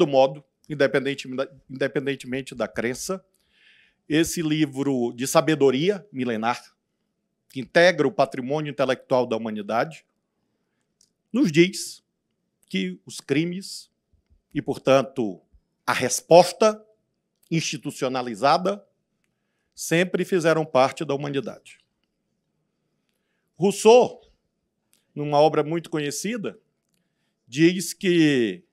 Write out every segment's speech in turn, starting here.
todo modo, independentemente da crença. Esse livro de sabedoria milenar, que integra o patrimônio intelectual da humanidade, nos diz que os crimes e, portanto, a resposta institucionalizada sempre fizeram parte da humanidade. Rousseau, numa obra muito conhecida, diz que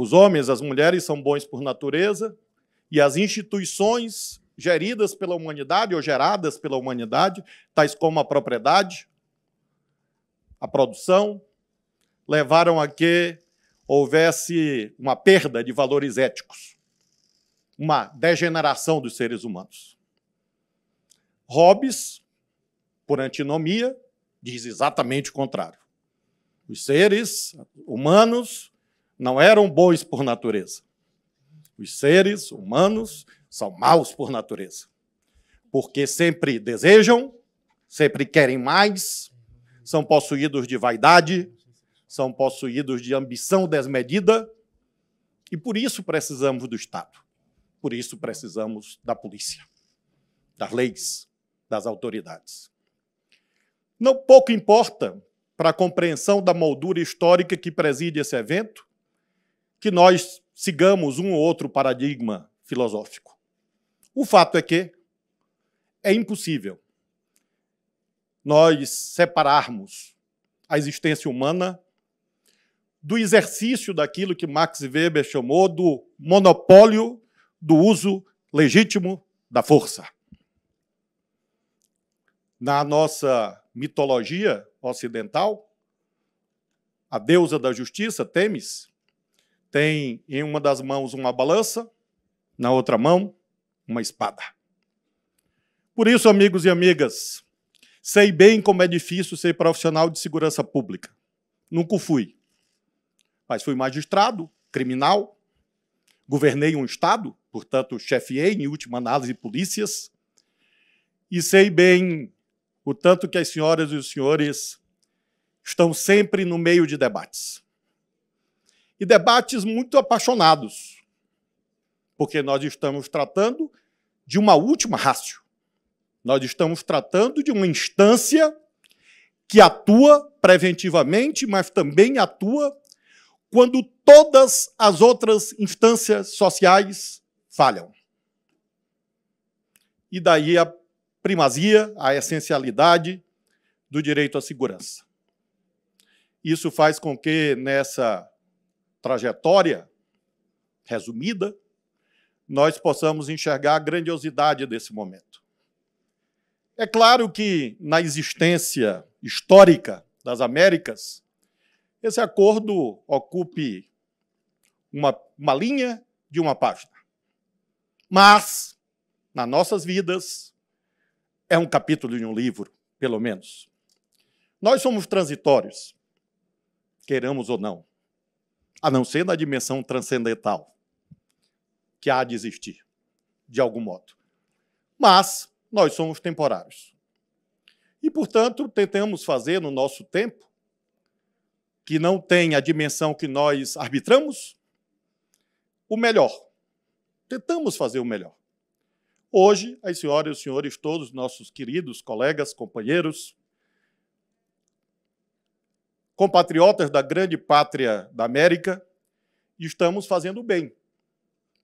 os homens, as mulheres são bons por natureza e as instituições geridas pela humanidade ou geradas pela humanidade, tais como a propriedade, a produção, levaram a que houvesse uma perda de valores éticos, uma degeneração dos seres humanos. Hobbes, por antinomia, diz exatamente o contrário. Os seres humanos não eram bons por natureza. Os seres humanos são maus por natureza, porque sempre desejam, sempre querem mais, são possuídos de vaidade, são possuídos de ambição desmedida, e por isso precisamos do Estado, por isso precisamos da polícia, das leis, das autoridades. Não pouco importa para a compreensão da moldura histórica que preside esse evento que nós sigamos um ou outro paradigma filosófico. O fato é que é impossível nós separarmos a existência humana do exercício daquilo que Max Weber chamou do monopólio do uso legítimo da força. Na nossa mitologia ocidental, a deusa da justiça, Temis, tem em uma das mãos uma balança, na outra mão, uma espada. Por isso, amigos e amigas, sei bem como é difícil ser profissional de segurança pública. Nunca fui. Mas fui magistrado, criminal, governei um Estado, portanto, chefiei, em última análise, polícias, e sei bem o tanto que as senhoras e os senhores estão sempre no meio de debates e debates muito apaixonados, porque nós estamos tratando de uma última rácio. Nós estamos tratando de uma instância que atua preventivamente, mas também atua quando todas as outras instâncias sociais falham. E daí a primazia, a essencialidade do direito à segurança. Isso faz com que, nessa trajetória resumida, nós possamos enxergar a grandiosidade desse momento. É claro que, na existência histórica das Américas, esse acordo ocupe uma, uma linha de uma página. Mas, nas nossas vidas, é um capítulo de um livro, pelo menos. Nós somos transitórios, queramos ou não a não ser na dimensão transcendental, que há de existir, de algum modo. Mas nós somos temporários. E, portanto, tentamos fazer no nosso tempo, que não tem a dimensão que nós arbitramos, o melhor. Tentamos fazer o melhor. Hoje, as senhoras e os senhores, todos nossos queridos colegas, companheiros, compatriotas da grande pátria da América, estamos fazendo bem,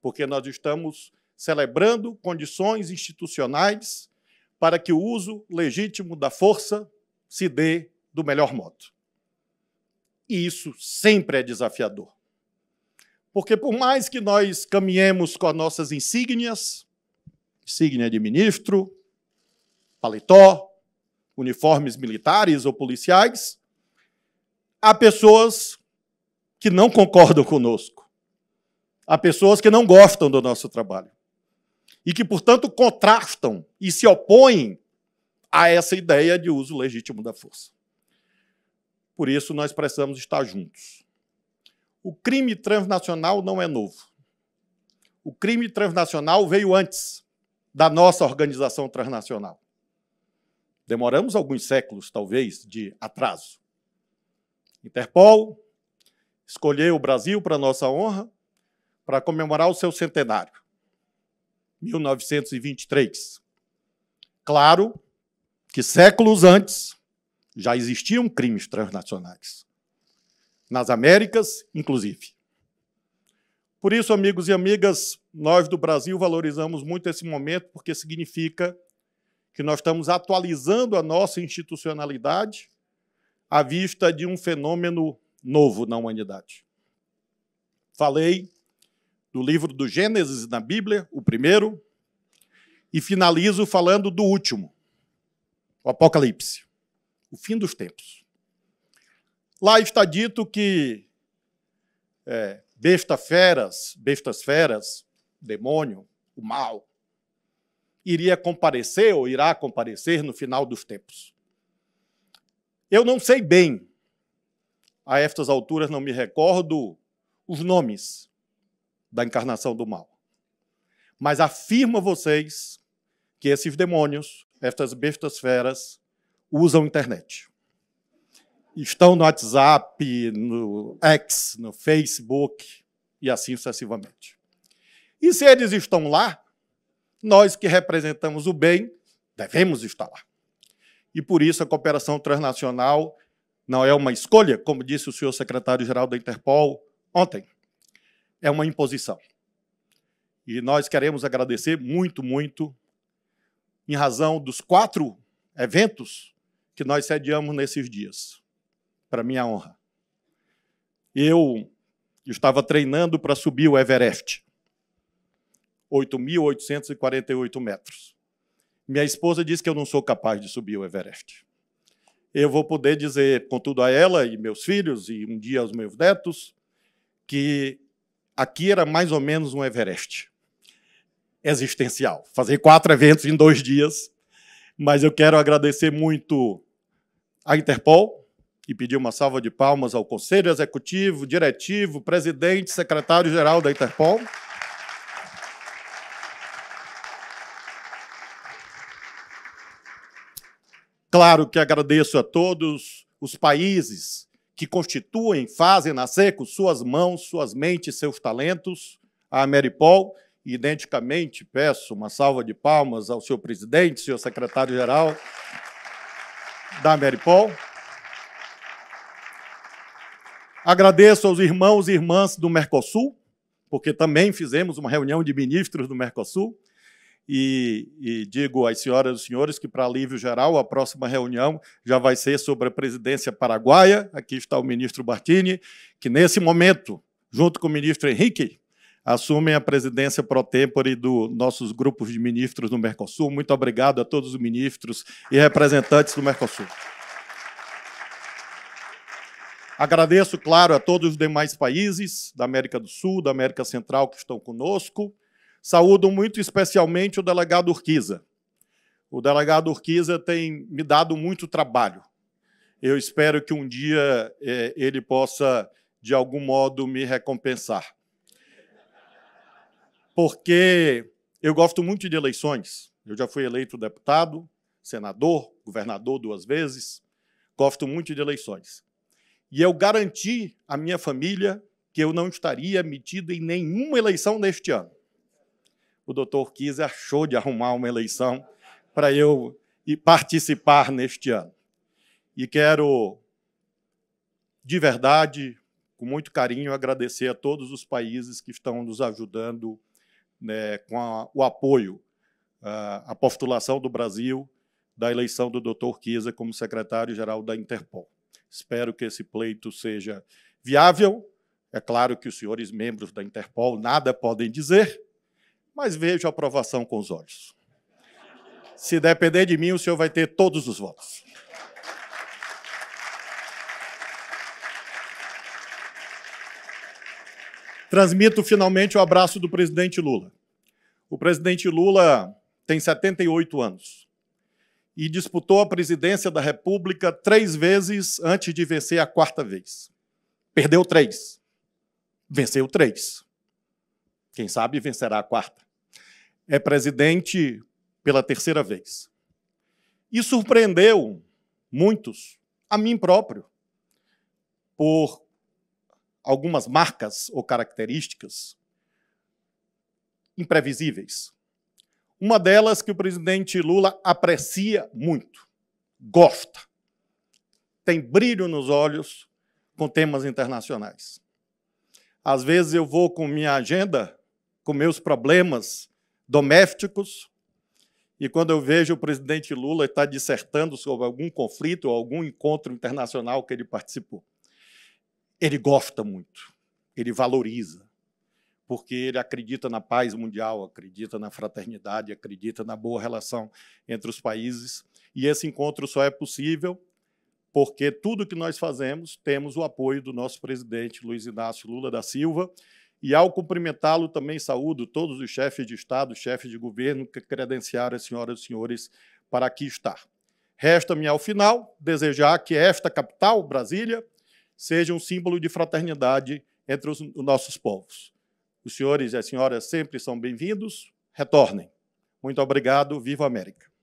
porque nós estamos celebrando condições institucionais para que o uso legítimo da força se dê do melhor modo. E isso sempre é desafiador. Porque por mais que nós caminhemos com as nossas insígnias, insígnia de ministro, paletó, uniformes militares ou policiais, há pessoas que não concordam conosco. Há pessoas que não gostam do nosso trabalho. E que, portanto, contrastam e se opõem a essa ideia de uso legítimo da força. Por isso, nós precisamos estar juntos. O crime transnacional não é novo. O crime transnacional veio antes da nossa organização transnacional. Demoramos alguns séculos, talvez, de atraso. Interpol escolheu o Brasil para nossa honra para comemorar o seu centenário, 1923. Claro que séculos antes já existiam crimes transnacionais, nas Américas, inclusive. Por isso, amigos e amigas, nós do Brasil valorizamos muito esse momento, porque significa que nós estamos atualizando a nossa institucionalidade à vista de um fenômeno novo na humanidade. Falei do livro do Gênesis na Bíblia, o primeiro, e finalizo falando do último, o Apocalipse, o fim dos tempos. Lá está dito que é, besta feras, bestas feras, demônio, o mal, iria comparecer ou irá comparecer no final dos tempos. Eu não sei bem, a estas alturas não me recordo os nomes da encarnação do mal. Mas afirmo a vocês que esses demônios, estas bestas feras, usam internet. Estão no WhatsApp, no X, no Facebook e assim sucessivamente. E se eles estão lá, nós que representamos o bem, devemos estar lá e por isso a cooperação transnacional não é uma escolha, como disse o senhor secretário-geral da Interpol ontem, é uma imposição. E nós queremos agradecer muito, muito, em razão dos quatro eventos que nós sediamos nesses dias. Para minha honra. Eu estava treinando para subir o Everest, 8.848 metros. Minha esposa diz que eu não sou capaz de subir o Everest. Eu vou poder dizer, contudo, a ela e meus filhos, e um dia aos meus netos, que aqui era mais ou menos um Everest existencial. Fazer quatro eventos em dois dias. Mas eu quero agradecer muito à Interpol e pedir uma salva de palmas ao Conselho Executivo, Diretivo, Presidente, Secretário-Geral da Interpol. Claro que agradeço a todos os países que constituem, fazem nascer com suas mãos, suas mentes, seus talentos, a Ameripol. E, identicamente, peço uma salva de palmas ao seu presidente, senhor secretário-geral da Ameripol. Agradeço aos irmãos e irmãs do Mercosul, porque também fizemos uma reunião de ministros do Mercosul. E, e, digo às senhoras e senhores que, para alívio geral, a próxima reunião já vai ser sobre a presidência paraguaia. Aqui está o ministro Bartini, que, nesse momento, junto com o ministro Henrique, assumem a presidência pro tempore dos nossos grupos de ministros do Mercosul. Muito obrigado a todos os ministros e representantes do Mercosul. Agradeço, claro, a todos os demais países da América do Sul, da América Central que estão conosco Saúdo muito especialmente o delegado Urquiza. O delegado Urquiza tem me dado muito trabalho. Eu espero que um dia eh, ele possa, de algum modo, me recompensar. Porque eu gosto muito de eleições. Eu já fui eleito deputado, senador, governador duas vezes. Gosto muito de eleições. E eu garanti à minha família que eu não estaria metido em nenhuma eleição neste ano o doutor Kise achou de arrumar uma eleição para eu participar neste ano. E quero, de verdade, com muito carinho, agradecer a todos os países que estão nos ajudando né, com a, o apoio ah, à postulação do Brasil da eleição do doutor Kiza como secretário-geral da Interpol. Espero que esse pleito seja viável. É claro que os senhores membros da Interpol nada podem dizer, mas vejo a aprovação com os olhos. Se depender de mim, o senhor vai ter todos os votos. Transmito finalmente o abraço do presidente Lula. O presidente Lula tem 78 anos e disputou a presidência da República três vezes antes de vencer a quarta vez. Perdeu três, venceu três. Quem sabe vencerá a quarta é presidente pela terceira vez. E surpreendeu muitos, a mim próprio, por algumas marcas ou características imprevisíveis. Uma delas que o presidente Lula aprecia muito, gosta, tem brilho nos olhos com temas internacionais. Às vezes eu vou com minha agenda, com meus problemas domésticos. E quando eu vejo o presidente Lula estar dissertando sobre algum conflito ou algum encontro internacional que ele participou, ele gosta muito, ele valoriza, porque ele acredita na paz mundial, acredita na fraternidade, acredita na boa relação entre os países. E esse encontro só é possível porque tudo que nós fazemos temos o apoio do nosso presidente Luiz Inácio Lula da Silva, e, ao cumprimentá-lo, também saúdo todos os chefes de Estado, chefes de governo que credenciaram as senhoras e senhores para aqui estar. Resta-me, ao final, desejar que esta capital, Brasília, seja um símbolo de fraternidade entre os nossos povos. Os senhores e as senhoras sempre são bem-vindos. Retornem. Muito obrigado. Viva América!